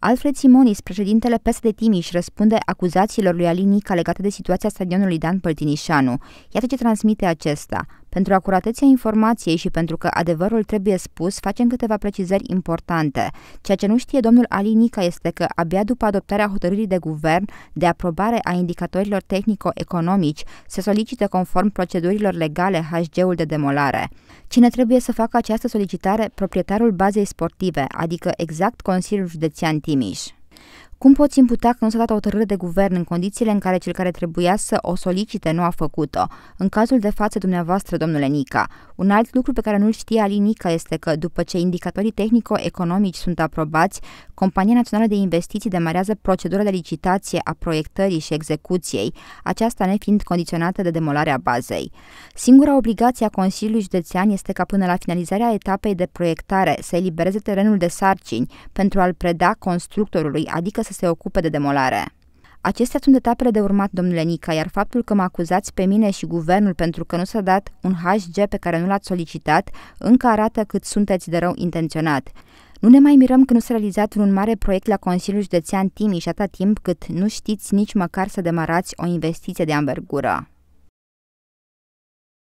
Alfred Simonis, președintele PSD Timiș, răspunde acuzațiilor lui Alinica legate de situația stadionului Dan Păltinișanu. Iată ce transmite acesta. Pentru acuratețea informației și pentru că adevărul trebuie spus, facem câteva precizări importante. Ceea ce nu știe domnul Ali Nica este că abia după adoptarea hotărârii de guvern de aprobare a indicatorilor tehnico-economici, se solicită conform procedurilor legale HG-ul de demolare. Cine trebuie să facă această solicitare? Proprietarul bazei sportive, adică exact Consiliul Județean Timiș. Cum poți imputa că nu s-a dat o hotărâre de guvern în condițiile în care cel care trebuia să o solicite nu a făcut-o? În cazul de față dumneavoastră, domnule Nica. Un alt lucru pe care nu-l știa Ali Nica este că, după ce indicatorii tehnico-economici sunt aprobați, Compania Națională de Investiții demarează procedura de licitație a proiectării și execuției, aceasta nefiind condiționată de demolarea bazei. Singura obligație a Consiliului Județean este ca până la finalizarea etapei de proiectare să elibereze terenul de sarcini pentru a-l preda constructorului, adică să se ocupe de demolare. Acestea sunt etapele de urmat, domnule Nica, iar faptul că mă acuzați pe mine și guvernul pentru că nu s-a dat un HG pe care nu l-ați solicitat încă arată cât sunteți de rău intenționat. Nu ne mai mirăm că nu s-a realizat un mare proiect la Consiliul Județean Timiș atâta timp cât nu știți nici măcar să demarați o investiție de anvergură.